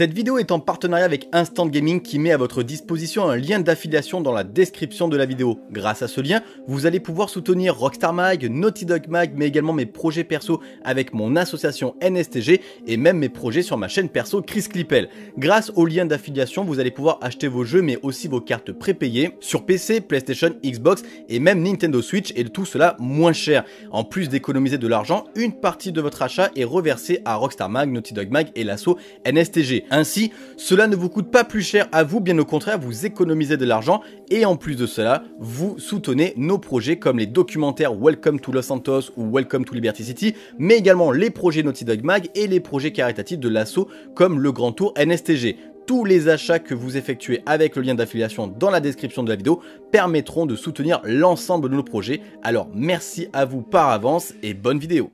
Cette vidéo est en partenariat avec Instant Gaming qui met à votre disposition un lien d'affiliation dans la description de la vidéo. Grâce à ce lien, vous allez pouvoir soutenir Rockstar Mag, Naughty Dog Mag, mais également mes projets perso avec mon association NSTG et même mes projets sur ma chaîne perso Chris Clippel. Grâce au lien d'affiliation, vous allez pouvoir acheter vos jeux mais aussi vos cartes prépayées sur PC, PlayStation, Xbox et même Nintendo Switch et tout cela moins cher. En plus d'économiser de l'argent, une partie de votre achat est reversée à Rockstar Mag, Naughty Dog Mag et l'asso NSTG. Ainsi, cela ne vous coûte pas plus cher à vous, bien au contraire, vous économisez de l'argent et en plus de cela, vous soutenez nos projets comme les documentaires Welcome to Los Santos ou Welcome to Liberty City, mais également les projets Naughty Dog Mag et les projets caritatifs de l'assaut comme le Grand Tour NSTG tous les achats que vous effectuez avec le lien d'affiliation dans la description de la vidéo permettront de soutenir l'ensemble de nos projets. Alors merci à vous par avance et bonne vidéo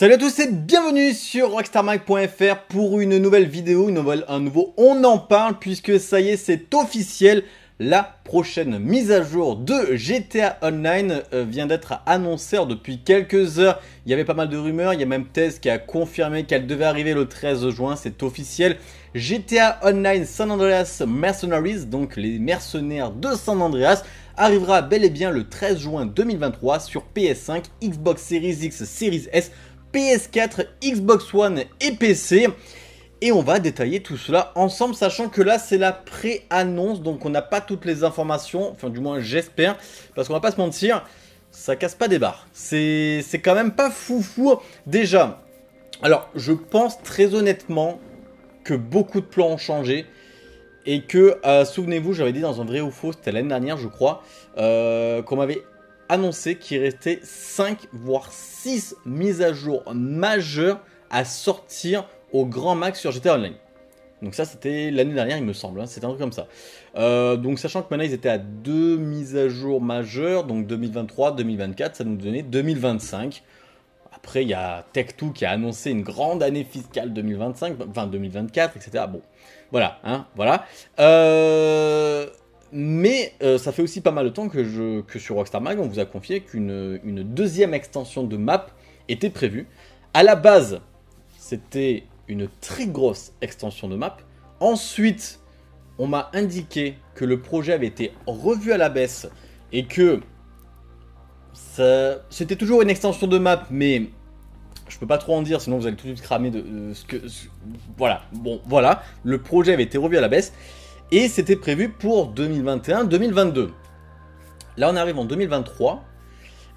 Salut à tous et bienvenue sur rockstarmag.fr pour une nouvelle vidéo, une nouvelle, un nouveau On en parle puisque ça y est c'est officiel, la prochaine mise à jour de GTA Online euh, vient d'être annoncée depuis quelques heures. Il y avait pas mal de rumeurs, il y a même Thèse qui a confirmé qu'elle devait arriver le 13 juin, c'est officiel. GTA Online San Andreas Mercenaries, donc les mercenaires de San Andreas, arrivera bel et bien le 13 juin 2023 sur PS5, Xbox Series X, Series S, PS4, Xbox One et PC. Et on va détailler tout cela ensemble, sachant que là c'est la pré-annonce, donc on n'a pas toutes les informations, enfin du moins j'espère, parce qu'on va pas se mentir, ça casse pas des barres. C'est quand même pas foufou déjà. Alors je pense très honnêtement que beaucoup de plans ont changé. Et que, euh, souvenez-vous, j'avais dit dans un vrai ou faux, c'était l'année dernière je crois, euh, qu'on m'avait annoncé qu'il restait 5 voire 6 mises à jour majeures à sortir au grand max sur GTA Online. Donc ça c'était l'année dernière il me semble, hein, c'était un truc comme ça. Euh, donc sachant que maintenant ils étaient à deux mises à jour majeures, donc 2023, 2024, ça nous donnait 2025. Après il y a Tech2 qui a annoncé une grande année fiscale 2025, enfin 2024, etc. Bon, voilà, hein, voilà. Euh mais euh, ça fait aussi pas mal de temps que, je, sur Rockstar Mag, on vous a confié qu'une deuxième extension de map était prévue. À la base, c'était une très grosse extension de map. Ensuite, on m'a indiqué que le projet avait été revu à la baisse et que c'était toujours une extension de map, mais je peux pas trop en dire, sinon vous allez tout de suite cramer de, ce que. voilà, bon, voilà. Le projet avait été revu à la baisse et c'était prévu pour 2021-2022. Là, on arrive en 2023,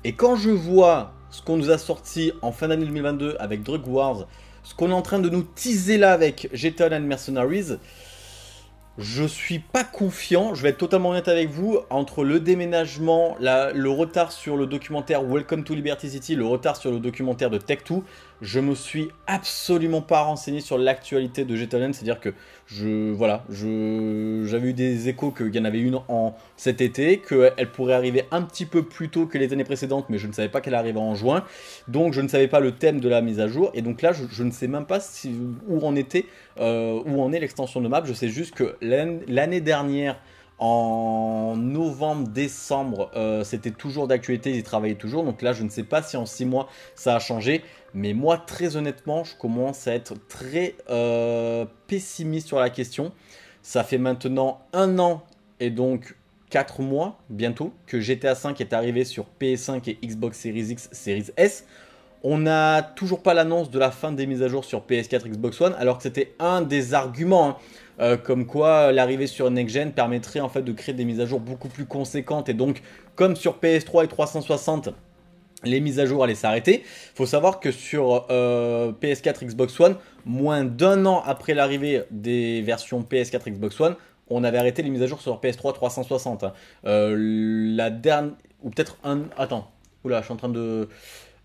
et quand je vois ce qu'on nous a sorti en fin d'année 2022 avec Drug Wars, ce qu'on est en train de nous teaser là avec GTA Online Mercenaries, je suis pas confiant, je vais être totalement honnête avec vous, entre le déménagement, le retard sur le documentaire Welcome to Liberty City, le retard sur le documentaire de Tech2, je me suis absolument pas renseigné sur l'actualité de GTLN, c'est-à-dire que je voilà, j'avais eu des échos qu'il y en avait une en cet été, qu'elle pourrait arriver un petit peu plus tôt que les années précédentes, mais je ne savais pas qu'elle arrivait en juin, donc je ne savais pas le thème de la mise à jour, et donc là je, ne sais même pas où en était, euh, où en est l'extension de map, je sais juste que l'année dernière en novembre, décembre, euh, c'était toujours d'actualité, ils y travaillaient toujours. Donc là, je ne sais pas si en six mois, ça a changé. Mais moi, très honnêtement, je commence à être très euh, pessimiste sur la question. Ça fait maintenant un an et donc quatre mois bientôt que GTA 5 est arrivé sur PS5 et Xbox Series X, Series S. On n'a toujours pas l'annonce de la fin des mises à jour sur PS4 Xbox One, alors que c'était un des arguments, hein. euh, comme quoi l'arrivée sur Next Gen permettrait en fait de créer des mises à jour beaucoup plus conséquentes, et donc comme sur PS3 et 360, les mises à jour allaient s'arrêter. Faut savoir que sur euh, PS4 Xbox One, moins d'un an après l'arrivée des versions PS4 Xbox One, on avait arrêté les mises à jour sur PS3 360. Hein. Euh, la dernière, ou peut-être un, attends, oula, je suis en train de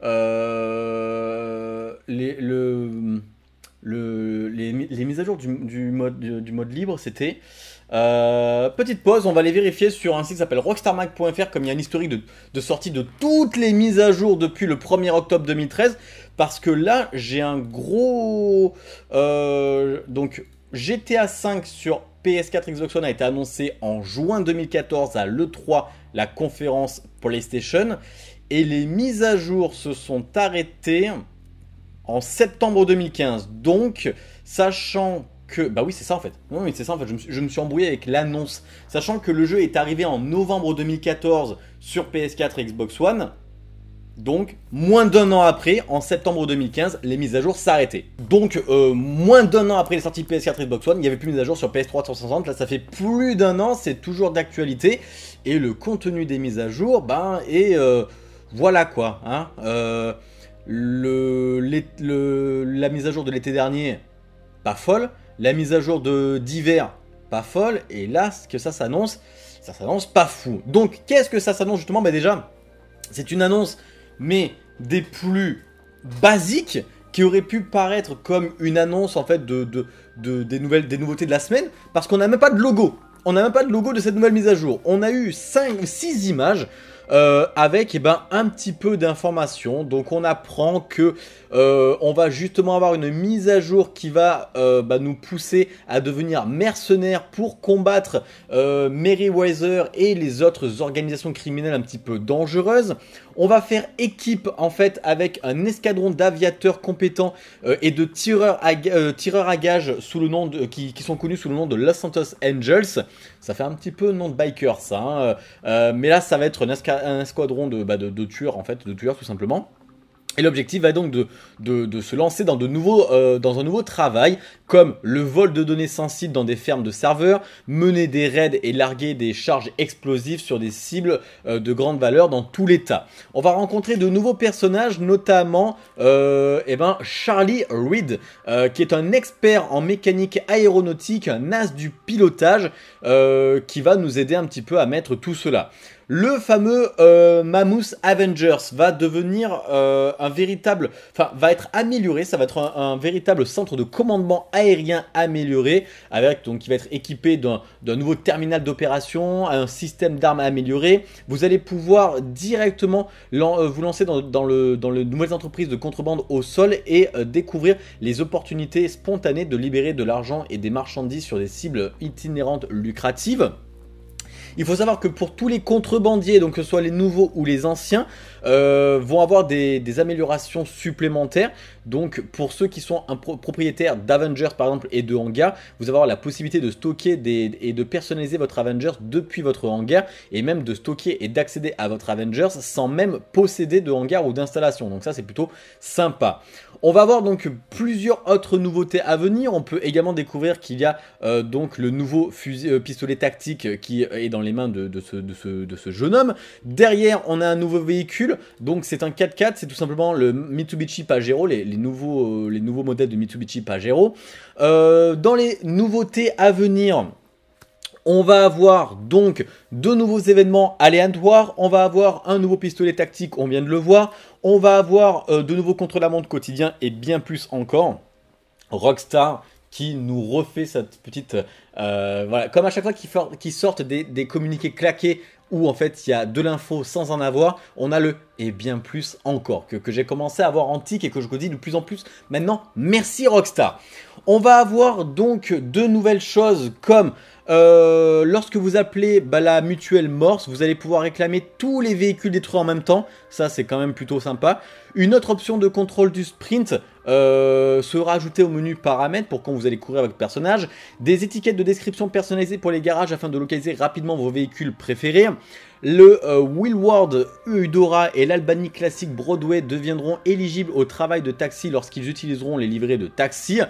euh, les, les, mises à jour du, mode, libre, c'était euh, petite pause, on va les vérifier sur un site qui s'appelle rockstarmac.fr comme il y a un historique de, sortie de toutes les mises à jour depuis le 1er octobre 2013 parce que là j'ai un gros... Euh, donc GTA 5 sur PS4 Xbox One a été annoncé en juin 2014 à l'E3, la conférence PlayStation et les mises à jour se sont arrêtées en septembre 2015. Donc, sachant que... Bah oui, c'est ça en fait. Non, mais c'est ça en fait. Je me, suis, embrouillé avec l'annonce. Sachant que le jeu est arrivé en novembre 2014 sur PS4 et Xbox One. Donc, moins d'un an après, en septembre 2015, les mises à jour s'arrêtaient. Donc, euh, moins d'un an après les sorties PS4 et Xbox One, il n'y avait plus de mises à jour sur PS3 360. Là, ça fait plus d'un an, c'est toujours d'actualité. Et le contenu des mises à jour, ben, est... Euh, voilà quoi. Hein euh, la mise à jour de l'été dernier, pas folle. La mise à jour de d'hiver, pas folle. Et là, ce que ça s'annonce, ça s'annonce pas fou. Donc, qu'est-ce que ça s'annonce justement Bah déjà, c'est une annonce, mais des plus basiques qui aurait pu paraître comme une annonce en fait de, des nouvelles des nouveautés de la semaine parce qu'on n'a même pas de logo. On n'a même pas de logo de cette nouvelle mise à jour. On a eu 5 6 images euh, avec eh ben, un petit peu d'informations. Donc on apprend que euh, on va justement avoir une mise à jour qui va euh, bah, nous pousser à devenir mercenaires pour combattre Weiser et les autres organisations criminelles un petit peu dangereuses. On va faire équipe en fait avec un escadron d'aviateurs compétents et de tireurs à, tireurs à gages sous le nom de, qui, sont connus sous le nom de Los Santos Angels. Ça fait un petit peu nom de biker ça, hein. mais là ça va être un escadron un escadron bah, de, tueurs, en fait, de tueurs tout simplement. Et l'objectif va donc de, se lancer dans, de nouveaux, euh, dans un nouveau travail, comme le vol de données sensibles dans des fermes de serveurs, mener des raids et larguer des charges explosives sur des cibles euh, de grande valeur dans tout l'État. On va rencontrer de nouveaux personnages, notamment euh, eh ben, Charlie Reed, qui est un expert en mécanique aéronautique, un as du pilotage, qui va nous aider un petit peu à mettre tout cela. Le fameux euh, Mammoth Avengers va devenir euh, un véritable, enfin va être amélioré, ça va être un, véritable centre de commandement aérien amélioré, avec donc qui va être équipé d'un nouveau terminal d'opération, un système d'armes amélioré. Vous allez pouvoir directement euh, vous lancer dans, le dans les nouvelles entreprises de contrebande au sol et découvrir les opportunités spontanées de libérer de l'argent et des marchandises sur des cibles itinérantes lucratives. Il faut savoir que pour tous les contrebandiers, donc que ce soit les nouveaux ou les anciens, euh, vont avoir des, des, améliorations supplémentaires. Donc pour ceux qui sont propriétaires d'Avengers par exemple et de hangar, vous allez avoir la possibilité de stocker et de personnaliser votre Avengers depuis votre hangar et même de stocker et d'accéder à votre Avengers sans même posséder de hangar ou d'installation. Donc ça c'est plutôt sympa. On va voir donc plusieurs autres nouveautés à venir. On peut également découvrir qu'il y a euh, donc le nouveau fusil, euh, pistolet tactique qui est dans les mains de, ce, jeune homme. Derrière, on a un nouveau véhicule. Donc c'est un 4x4. C'est tout simplement le Mitsubishi Pajero, les euh, les nouveaux, modèles de Mitsubishi Pajero. Euh, dans les nouveautés à venir, on va avoir donc de nouveaux événements aléatoires. On va avoir un nouveau pistolet tactique, on vient de le voir. On va avoir euh, de nouveaux contre-la-montre quotidiens et bien plus encore. Rockstar qui nous refait cette petite... voilà, comme à chaque fois qu'ils sortent des communiqués claqués où en fait il y a de l'info sans en avoir, on a le et bien plus encore que, que j'ai commencé à avoir antique et que je vous dis de plus en plus maintenant. Merci Rockstar. On va avoir donc deux nouvelles choses comme euh, lorsque vous appelez bah, la mutuelle Morse, vous allez pouvoir réclamer tous les véhicules détruits en même temps. Ça, c'est quand même plutôt sympa. Une autre option de contrôle du sprint euh, sera ajoutée au menu paramètres pour quand vous allez courir avec le personnage. Des étiquettes de description personnalisées pour les garages afin de localiser rapidement vos véhicules préférés. Le euh, Willward Eudora et l'Albanie Classic Broadway deviendront éligibles au travail de taxi lorsqu'ils utiliseront les livrets de taxi.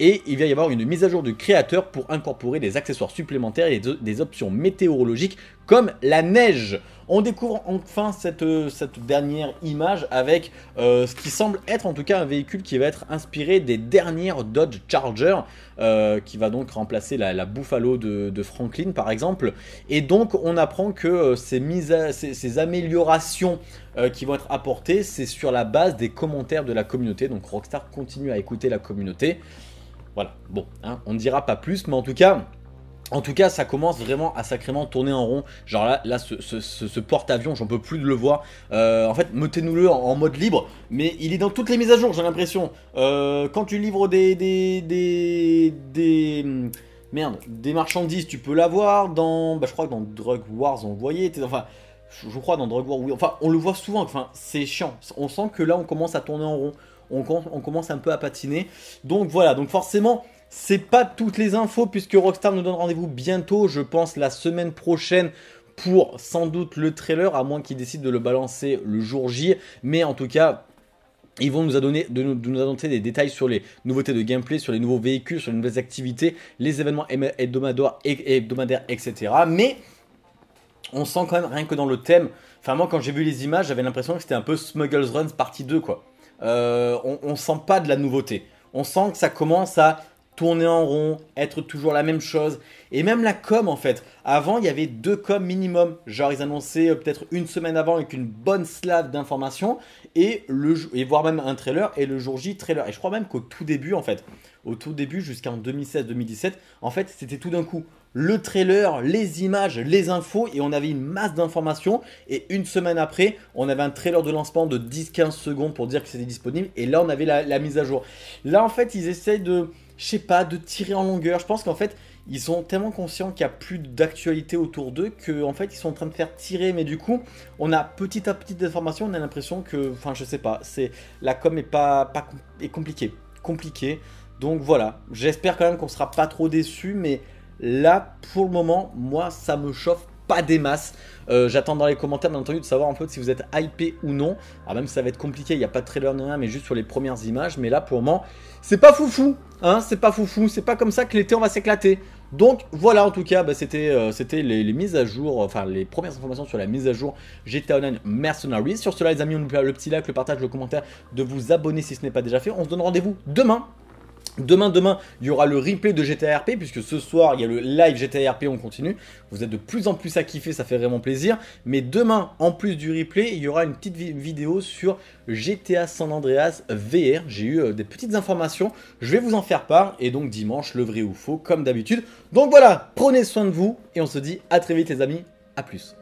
Et il va y avoir une mise à jour du créateur pour incorporer des accessoires supplémentaires et des options météorologiques comme la neige. On découvre enfin cette, euh, cette dernière image avec euh, ce qui semble être en tout cas un véhicule qui va être inspiré des dernières Dodge Charger, euh, qui va donc remplacer la, Buffalo de, Franklin par exemple. Et donc on apprend que ces, ces, améliorations qui vont être apportées, c'est sur la base des commentaires de la communauté. Donc Rockstar continue à écouter la communauté. Voilà, bon, hein, on ne dira pas plus, mais en tout cas... En tout cas, ça commence vraiment à sacrément tourner en rond. Genre là, là ce, porte-avions, j'en peux plus de le voir. Euh, en fait, mettez-nous-le en, mode libre, mais il est dans toutes les mises à jour, j'ai l'impression. Euh, quand tu livres des... des, des, hmm, merde, des marchandises, tu peux l'avoir dans... Bah, je crois que dans Drug Wars, on voyait... Enfin, je crois dans Drug Wars, oui. Enfin, on le voit souvent, enfin, c'est chiant. On sent que là, on commence à tourner en rond. on commence un peu à patiner. Donc voilà, donc forcément c'est pas toutes les infos puisque Rockstar nous donne rendez-vous bientôt, je pense la semaine prochaine pour sans doute le trailer, à moins qu'ils décident de le balancer le jour J. Mais en tout cas, ils vont nous annoncer, de nous, nous des détails sur les nouveautés de gameplay, sur les nouveaux véhicules, sur les nouvelles activités, les événements hebdomadaires, etc. Mais on sent quand même rien que dans le thème. Enfin, moi, quand j'ai vu les images, j'avais l'impression que c'était un peu Smuggler's Run partie 2, quoi. Euh, on, on sent pas de la nouveauté. On sent que ça commence à tourner en rond, être toujours la même chose. Et même la com en fait. Avant, il y avait deux com minimum. Genre, ils annonçaient euh, peut-être une semaine avant avec une bonne slave d'informations et, et voire même un trailer et le jour J trailer. Et je crois même qu'au tout début en fait, au tout début jusqu'en 2016-2017, en fait, c'était tout d'un coup le trailer, les images, les infos et on avait une masse d'informations et une semaine après, on avait un trailer de lancement de 10-15 secondes pour dire que c'était disponible et là on avait la, la mise à jour. Là en fait, ils essayent de je sais pas, de tirer en longueur. Je pense qu'en fait, ils sont tellement conscients qu'il n'y a plus d'actualité autour d'eux qu'en en fait, ils sont en train de faire tirer. Mais du coup, on a petit à petit des informations, on a l'impression que, enfin, je sais pas, c'est la com est pas, est compliquée, compliquée. Donc voilà, j'espère quand même qu'on sera pas trop déçu, mais là, pour le moment, moi, ça me chauffe pas des masses. Euh, j'attends dans les commentaires, bien entendu, de savoir un peu si vous êtes hypé ou non. Alors même ça va être compliqué, il n'y a pas de trailer mais juste sur les premières images. Mais là, pour moi, c'est pas foufou, hein, c'est pas foufou. C'est pas comme ça que l'été, on va s'éclater. Donc voilà en tout cas, bah, c'était euh, les, mises à jour, enfin les premières informations sur la mise à jour GTA Online Mercenaries. Sur cela les amis, on nous plaît le petit like, le partage, le commentaire, de vous abonner si ce n'est pas déjà fait. On se donne rendez-vous demain Demain, demain, il y aura le replay de GTRP, puisque ce soir, il y a le live GTRP, on continue. Vous êtes de plus en plus à kiffer, ça fait vraiment plaisir. Mais demain, en plus du replay, il y aura une petite vidéo sur GTA San Andreas VR. J'ai eu euh, des petites informations, je vais vous en faire part. Et donc dimanche, le vrai ou faux, comme d'habitude. Donc voilà, prenez soin de vous, et on se dit à très vite les amis, à plus.